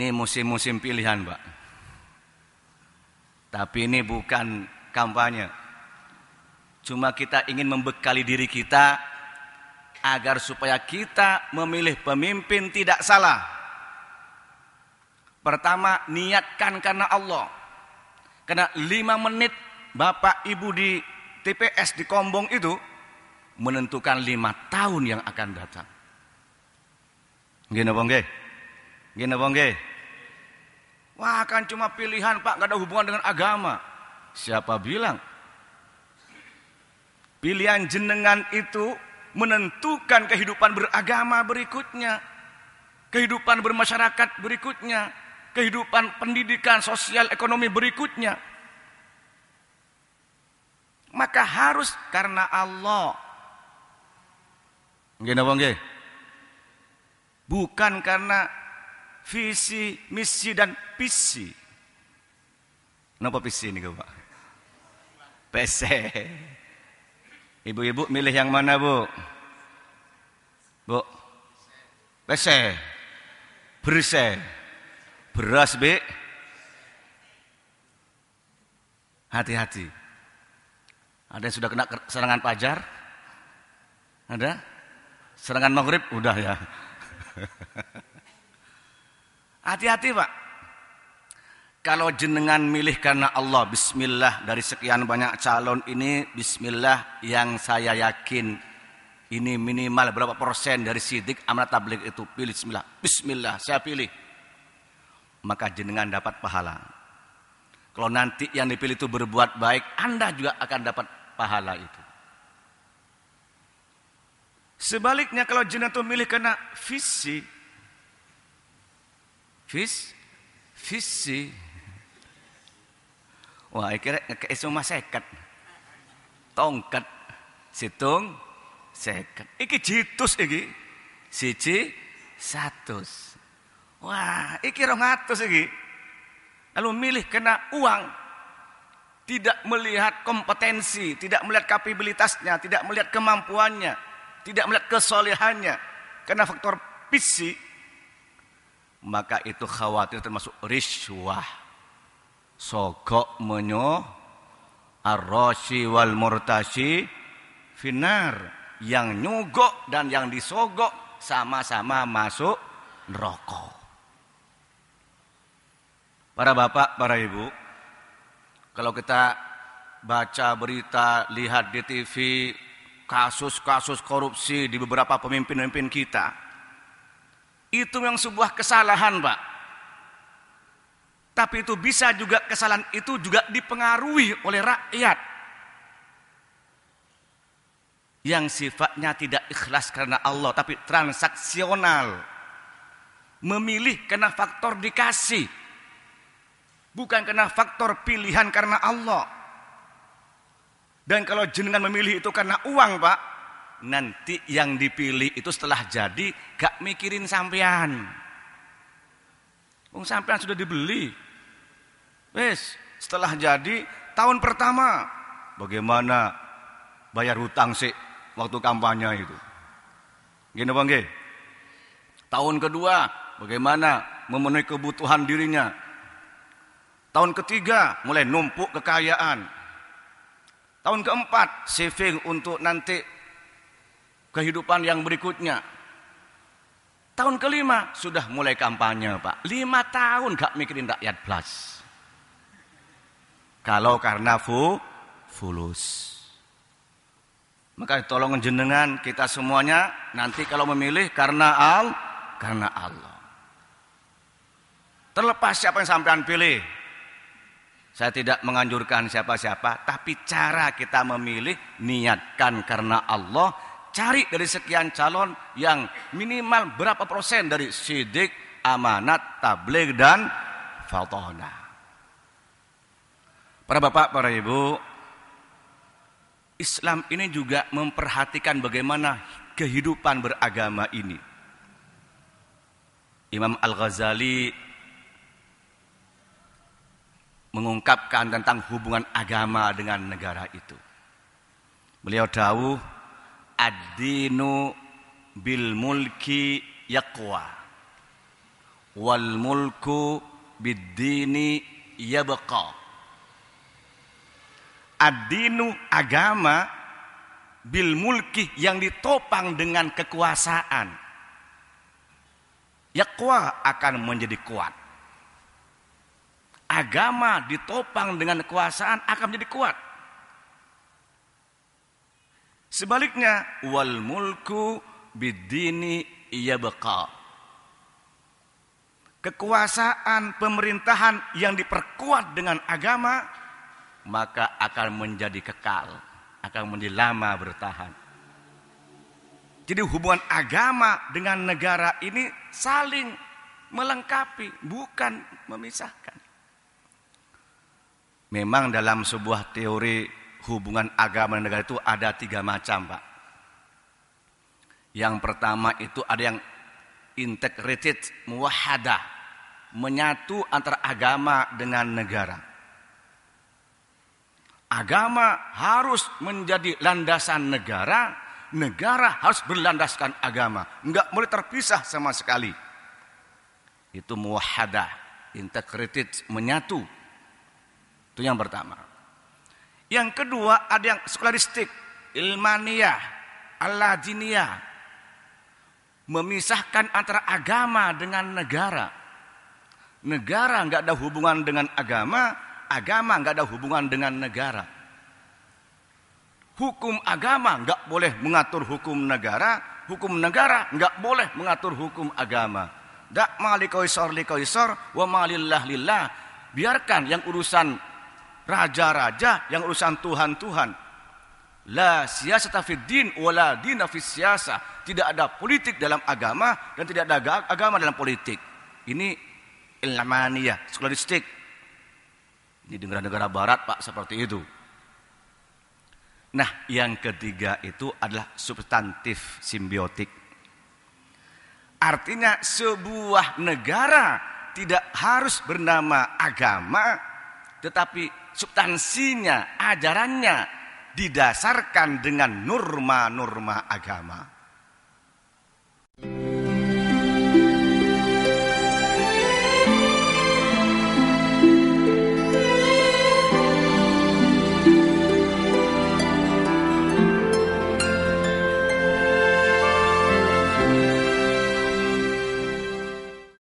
Ini musim-musim pilihan, Pak. Tapi ini bukan kampanye. Cuma kita ingin membekali diri kita agar supaya kita memilih pemimpin tidak salah. Pertama, niatkan karena Allah. Karena lima menit Bapak Ibu di TPS di Kombong itu menentukan lima tahun yang akan datang. Gini bongge, gini bongge. Wah kan cuma pilihan pak, gak ada hubungan dengan agama. Siapa bilang? Pilihan jenengan itu menentukan kehidupan beragama berikutnya. Kehidupan bermasyarakat berikutnya. Kehidupan pendidikan, sosial, ekonomi berikutnya. Maka harus karena Allah. Bukan karena visi, misi dan PC. Kenapa PC ini Pak? PC. Ibu-ibu milih yang mana Bu? Bu? PC. Berse. Beras B. Hati-hati. Ada yang sudah kena serangan pajar? Ada? Serangan maghrib? Udah ya. Hati-hati Pak. Kalau jenengan milih karena Allah, bismillah dari sekian banyak calon ini, bismillah yang saya yakin ini minimal berapa persen dari sidik amanat tablik itu pilih bismillah. Bismillah, saya pilih. Maka jenengan dapat pahala. Kalau nanti yang dipilih itu berbuat baik, Anda juga akan dapat pahala itu. Sebaliknya kalau jenengan itu milih karena visi, vis, visi, Wah, kira rek cuma sekat, Tongkat situng sekat. Iki jitus iki. Siji satu. Wah, iki rongatus iki. Lalu milih kena uang tidak melihat kompetensi, tidak melihat kapabilitasnya, tidak melihat kemampuannya, tidak melihat kesolehannya kena faktor fisik maka itu khawatir termasuk riswah sogok menyo arrosi wal murtasi finar yang nyogok dan yang disogok sama-sama masuk neraka. Para bapak, para ibu, kalau kita baca berita, lihat di TV kasus-kasus korupsi di beberapa pemimpin-pemimpin kita, itu yang sebuah kesalahan, Pak tapi itu bisa juga kesalahan itu juga dipengaruhi oleh rakyat. Yang sifatnya tidak ikhlas karena Allah tapi transaksional. Memilih karena faktor dikasih. Bukan karena faktor pilihan karena Allah. Dan kalau jenengan memilih itu karena uang pak. Nanti yang dipilih itu setelah jadi gak mikirin sampean. Wong sampean sudah dibeli, Wes, setelah jadi tahun pertama bagaimana bayar hutang sih waktu kampanye itu. Gini Bang G. Tahun kedua bagaimana memenuhi kebutuhan dirinya. Tahun ketiga mulai numpuk kekayaan. Tahun keempat saving untuk nanti kehidupan yang berikutnya. Tahun kelima sudah mulai kampanye Pak. Lima tahun gak mikirin rakyat plus. Kalau karena fu, fulus. Maka tolong jenengan kita semuanya nanti kalau memilih karena al karena Allah. Terlepas siapa yang sampean pilih. Saya tidak menganjurkan siapa-siapa, tapi cara kita memilih niatkan karena Allah, cari dari sekian calon yang minimal berapa persen dari sidik, amanat, tabligh dan fatonah. Para bapak, para ibu, Islam ini juga memperhatikan bagaimana kehidupan beragama ini. Imam Al-Ghazali mengungkapkan tentang hubungan agama dengan negara itu. Beliau tahu ad-dinu bil mulki yaqwa wal mulku bid-dini yabqa adinu agama bil mulki yang ditopang dengan kekuasaan. Yakwa akan menjadi kuat. Agama ditopang dengan kekuasaan akan menjadi kuat. Sebaliknya wal mulku bidini ia bekal. Kekuasaan pemerintahan yang diperkuat dengan agama maka akan menjadi kekal, akan menjadi lama bertahan. Jadi hubungan agama dengan negara ini saling melengkapi, bukan memisahkan. Memang dalam sebuah teori hubungan agama dan negara itu ada tiga macam, Pak. Yang pertama itu ada yang integrated, muwahada, menyatu antara agama dengan negara. Agama harus menjadi landasan negara, negara harus berlandaskan agama. Enggak boleh terpisah sama sekali. Itu muwahadah, integrated, menyatu. Itu yang pertama. Yang kedua ada yang sekularistik, ilmaniah, aladinia, Memisahkan antara agama dengan negara. Negara enggak ada hubungan dengan agama, agama nggak ada hubungan dengan negara. Hukum agama nggak boleh mengatur hukum negara, hukum negara nggak boleh mengatur hukum agama. Dak malikoisor likoisor wa malillah lillah. Biarkan yang urusan raja-raja, yang urusan Tuhan-Tuhan. La siyasata fid din wala dina fis Tidak ada politik dalam agama dan tidak ada agama dalam politik. Ini ilmaniyah, skolastik. Di negara-negara barat Pak seperti itu. Nah, yang ketiga itu adalah substantif simbiotik. Artinya sebuah negara tidak harus bernama agama, tetapi substansinya, ajarannya didasarkan dengan norma-norma agama.